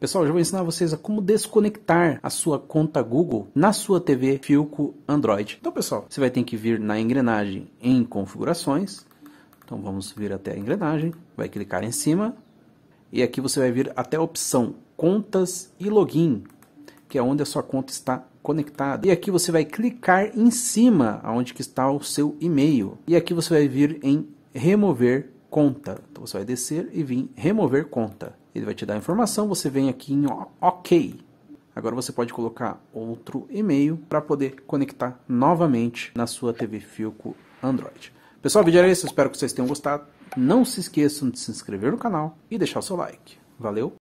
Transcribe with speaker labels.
Speaker 1: Pessoal, já vou ensinar vocês a como desconectar a sua conta Google na sua TV Filco Android. Então, pessoal, você vai ter que vir na engrenagem em configurações. Então, vamos vir até a engrenagem, vai clicar em cima e aqui você vai vir até a opção contas e login, que é onde a sua conta está conectada. E aqui você vai clicar em cima aonde que está o seu e-mail. E aqui você vai vir em remover conta. Então, você vai descer e vir remover conta. Ele vai te dar a informação, você vem aqui em OK. Agora você pode colocar outro e-mail para poder conectar novamente na sua TV Filco Android. Pessoal, o vídeo era esse, espero que vocês tenham gostado. Não se esqueçam de se inscrever no canal e deixar o seu like. Valeu!